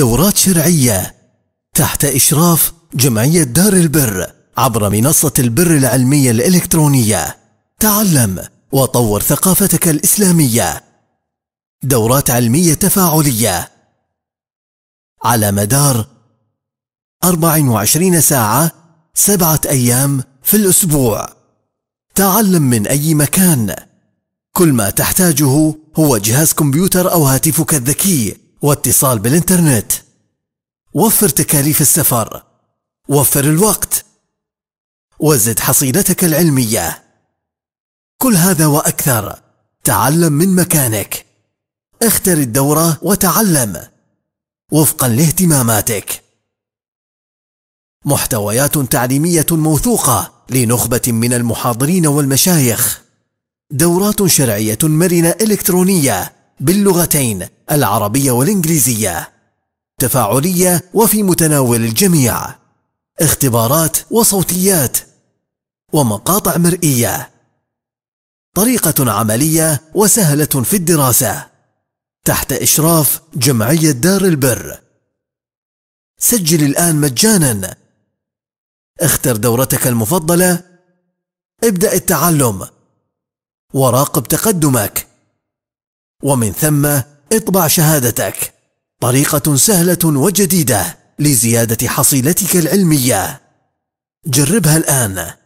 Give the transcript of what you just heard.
دورات شرعية تحت إشراف جمعية دار البر عبر منصة البر العلمية الإلكترونية تعلم وطور ثقافتك الإسلامية دورات علمية تفاعلية على مدار 24 ساعة سبعة أيام في الأسبوع تعلم من أي مكان كل ما تحتاجه هو جهاز كمبيوتر أو هاتفك الذكي واتصال بالإنترنت وفر تكاليف السفر وفر الوقت وزد حصيلتك العلمية كل هذا وأكثر تعلم من مكانك اختر الدورة وتعلم وفقا لاهتماماتك محتويات تعليمية موثوقة لنخبة من المحاضرين والمشايخ دورات شرعية مرنة إلكترونية باللغتين العربية والإنجليزية تفاعلية وفي متناول الجميع اختبارات وصوتيات ومقاطع مرئية طريقة عملية وسهلة في الدراسة تحت إشراف جمعية دار البر سجل الآن مجانا اختر دورتك المفضلة ابدأ التعلم وراقب تقدمك ومن ثم اطبع شهادتك طريقة سهلة وجديدة لزيادة حصيلتك العلمية جربها الآن